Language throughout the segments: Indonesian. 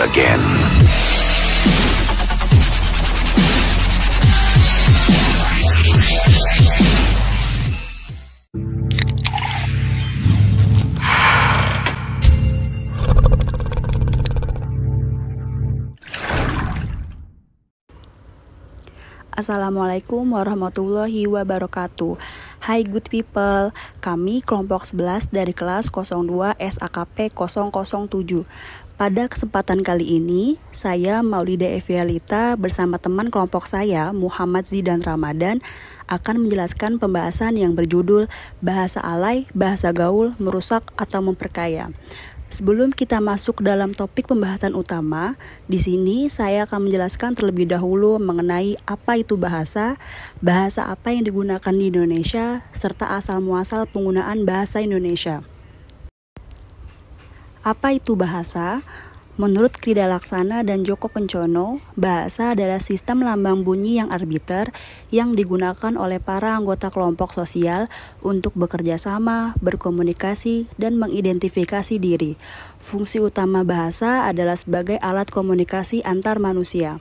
again. Assalamualaikum warahmatullahi wabarakatuh. Hai good people, kami kelompok 11 dari kelas 02 SAKP 007 pada kesempatan kali ini, saya Maulida Evialita bersama teman kelompok saya Muhammad Zidan Ramadan akan menjelaskan pembahasan yang berjudul Bahasa Alay, Bahasa Gaul, Merusak atau Memperkaya. Sebelum kita masuk dalam topik pembahasan utama, di sini saya akan menjelaskan terlebih dahulu mengenai apa itu bahasa, bahasa apa yang digunakan di Indonesia, serta asal muasal penggunaan bahasa Indonesia. Apa itu bahasa? Menurut Krida Laksana dan Joko Kencono, bahasa adalah sistem lambang bunyi yang arbiter yang digunakan oleh para anggota kelompok sosial untuk bekerja sama, berkomunikasi, dan mengidentifikasi diri. Fungsi utama bahasa adalah sebagai alat komunikasi antar manusia.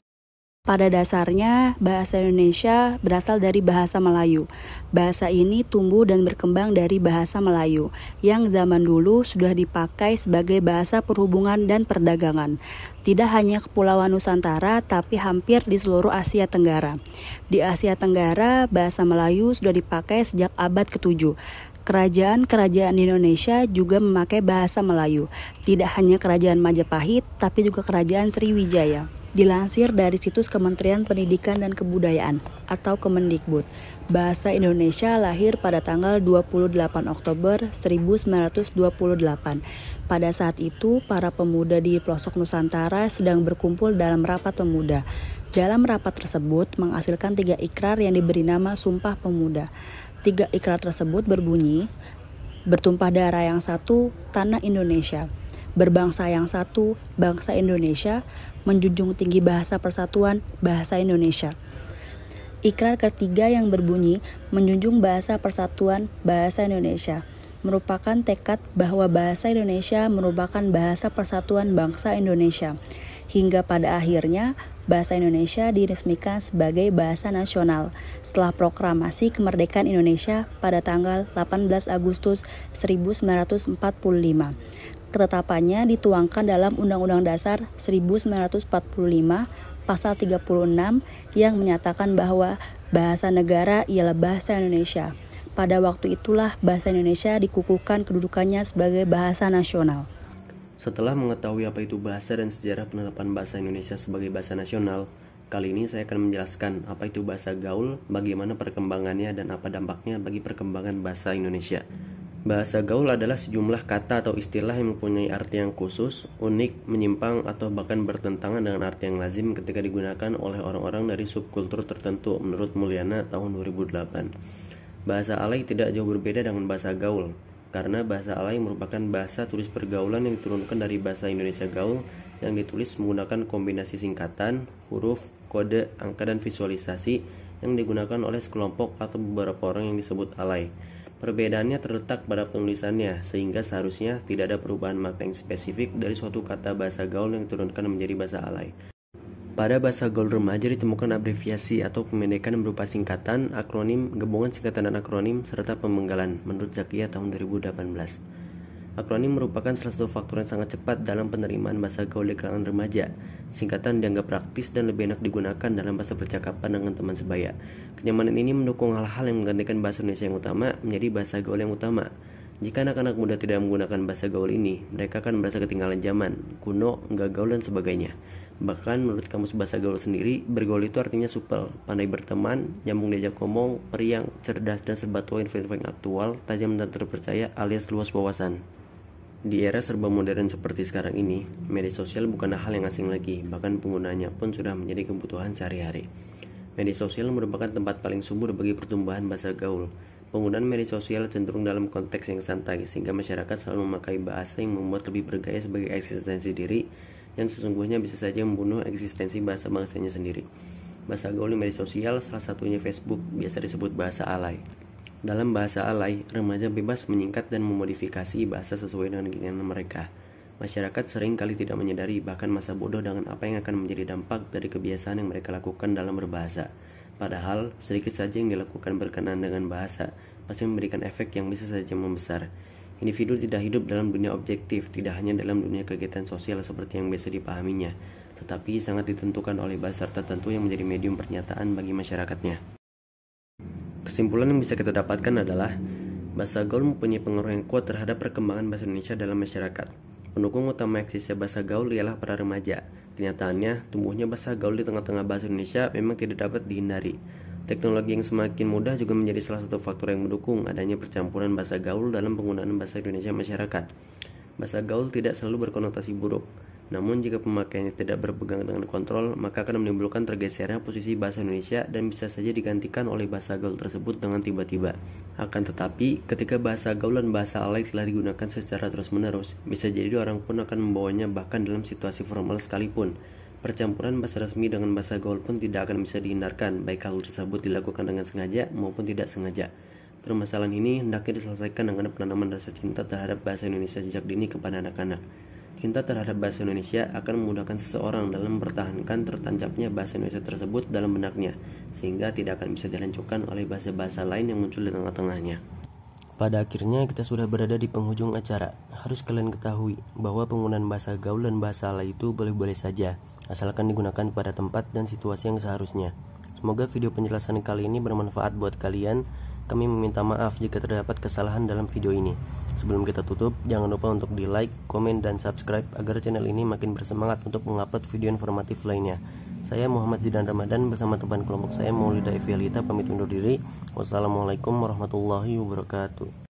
Pada dasarnya, bahasa Indonesia berasal dari bahasa Melayu. Bahasa ini tumbuh dan berkembang dari bahasa Melayu, yang zaman dulu sudah dipakai sebagai bahasa perhubungan dan perdagangan. Tidak hanya Kepulauan Nusantara, tapi hampir di seluruh Asia Tenggara. Di Asia Tenggara, bahasa Melayu sudah dipakai sejak abad ke-7. Kerajaan-kerajaan Indonesia juga memakai bahasa Melayu, tidak hanya Kerajaan Majapahit, tapi juga Kerajaan Sriwijaya. Dilansir dari situs Kementerian Pendidikan dan Kebudayaan atau Kemendikbud, bahasa Indonesia lahir pada tanggal 28 Oktober 1928. Pada saat itu, para pemuda di pelosok Nusantara sedang berkumpul dalam rapat pemuda. Dalam rapat tersebut menghasilkan tiga ikrar yang diberi nama Sumpah Pemuda. Tiga ikrar tersebut berbunyi, bertumpah darah yang satu, tanah Indonesia, berbangsa yang satu, bangsa Indonesia, menjunjung tinggi bahasa persatuan bahasa Indonesia. Ikrar ketiga yang berbunyi menjunjung bahasa persatuan bahasa Indonesia merupakan tekad bahwa bahasa Indonesia merupakan bahasa persatuan bangsa Indonesia. Hingga pada akhirnya, bahasa Indonesia diresmikan sebagai bahasa nasional setelah proklamasi kemerdekaan Indonesia pada tanggal 18 Agustus 1945 ketetapannya dituangkan dalam Undang-Undang Dasar 1945 pasal 36 yang menyatakan bahwa bahasa negara ialah bahasa Indonesia. Pada waktu itulah bahasa Indonesia dikukuhkan kedudukannya sebagai bahasa nasional. Setelah mengetahui apa itu bahasa dan sejarah penetapan bahasa Indonesia sebagai bahasa nasional, kali ini saya akan menjelaskan apa itu bahasa gaul, bagaimana perkembangannya, dan apa dampaknya bagi perkembangan bahasa Indonesia. Bahasa gaul adalah sejumlah kata atau istilah yang mempunyai arti yang khusus, unik, menyimpang, atau bahkan bertentangan dengan arti yang lazim ketika digunakan oleh orang-orang dari subkultur tertentu menurut Mulyana tahun 2008. Bahasa alay tidak jauh berbeda dengan bahasa gaul, karena bahasa alay merupakan bahasa tulis pergaulan yang diturunkan dari bahasa Indonesia gaul yang ditulis menggunakan kombinasi singkatan, huruf, kode, angka, dan visualisasi yang digunakan oleh sekelompok atau beberapa orang yang disebut alay. Perbedaannya terletak pada penulisannya, sehingga seharusnya tidak ada perubahan makna yang spesifik dari suatu kata bahasa gaul yang diturunkan menjadi bahasa alay. Pada bahasa gaul remaja ditemukan abreviasi atau pemendekan berupa singkatan, akronim, gabungan singkatan dan akronim, serta pemenggalan menurut Zakia tahun 2018. Akronim merupakan salah satu faktor yang sangat cepat dalam penerimaan bahasa gaul di kalangan remaja. Singkatan dianggap praktis dan lebih enak digunakan dalam bahasa percakapan dengan teman sebaya. Kenyamanan ini mendukung hal-hal yang menggantikan bahasa Indonesia yang utama menjadi bahasa gaul yang utama. Jika anak-anak muda tidak menggunakan bahasa gaul ini, mereka akan merasa ketinggalan zaman, kuno, enggak gaul, dan sebagainya. Bahkan menurut kamus bahasa gaul sendiri, bergaul itu artinya supel, pandai berteman, nyambung diajak ngomong, periang, cerdas dan serba tua info-info yang aktual, tajam dan terpercaya alias luas wawasan. Di era serba modern seperti sekarang ini, media sosial bukanlah hal yang asing lagi, bahkan penggunanya pun sudah menjadi kebutuhan sehari-hari. Media sosial merupakan tempat paling subur bagi pertumbuhan bahasa gaul. Penggunaan media sosial cenderung dalam konteks yang santai, sehingga masyarakat selalu memakai bahasa yang membuat lebih bergaya sebagai eksistensi diri, yang sesungguhnya bisa saja membunuh eksistensi bahasa bangsanya sendiri. Bahasa gaul di media sosial, salah satunya Facebook, biasa disebut bahasa alay. Dalam bahasa alay, remaja bebas menyingkat dan memodifikasi bahasa sesuai dengan keinginan mereka. Masyarakat sering kali tidak menyadari bahkan masa bodoh dengan apa yang akan menjadi dampak dari kebiasaan yang mereka lakukan dalam berbahasa. Padahal, sedikit saja yang dilakukan berkenaan dengan bahasa pasti memberikan efek yang bisa saja membesar. Individu tidak hidup dalam dunia objektif, tidak hanya dalam dunia kegiatan sosial seperti yang biasa dipahaminya, tetapi sangat ditentukan oleh bahasa tertentu yang menjadi medium pernyataan bagi masyarakatnya. Kesimpulan yang bisa kita dapatkan adalah bahasa gaul mempunyai pengaruh yang kuat terhadap perkembangan bahasa Indonesia dalam masyarakat. Pendukung utama eksisnya bahasa gaul ialah para remaja. Kenyataannya, tumbuhnya bahasa gaul di tengah-tengah bahasa Indonesia memang tidak dapat dihindari. Teknologi yang semakin mudah juga menjadi salah satu faktor yang mendukung adanya percampuran bahasa gaul dalam penggunaan bahasa Indonesia masyarakat. Bahasa gaul tidak selalu berkonotasi buruk. Namun jika pemakaiannya tidak berpegang dengan kontrol, maka akan menimbulkan tergesernya posisi bahasa Indonesia dan bisa saja digantikan oleh bahasa gaul tersebut dengan tiba-tiba. Akan tetapi, ketika bahasa gaul dan bahasa alay telah digunakan secara terus-menerus, bisa jadi orang pun akan membawanya bahkan dalam situasi formal sekalipun. Percampuran bahasa resmi dengan bahasa gaul pun tidak akan bisa dihindarkan, baik hal tersebut dilakukan dengan sengaja maupun tidak sengaja. Permasalahan ini hendaknya diselesaikan dengan penanaman rasa cinta terhadap bahasa Indonesia sejak dini kepada anak-anak. Cinta terhadap bahasa Indonesia akan memudahkan seseorang dalam mempertahankan tertancapnya bahasa Indonesia tersebut dalam benaknya, sehingga tidak akan bisa dihancurkan oleh bahasa-bahasa lain yang muncul di tengah-tengahnya. Pada akhirnya kita sudah berada di penghujung acara. Harus kalian ketahui bahwa penggunaan bahasa gaul dan bahasa ala itu boleh-boleh saja, asalkan digunakan pada tempat dan situasi yang seharusnya. Semoga video penjelasan kali ini bermanfaat buat kalian. Kami meminta maaf jika terdapat kesalahan dalam video ini. Sebelum kita tutup, jangan lupa untuk di like, komen, dan subscribe agar channel ini makin bersemangat untuk mengupload video informatif lainnya. Saya Muhammad Zidan Ramadan bersama teman kelompok saya Maulida Evialita pamit undur diri. Wassalamualaikum warahmatullahi wabarakatuh.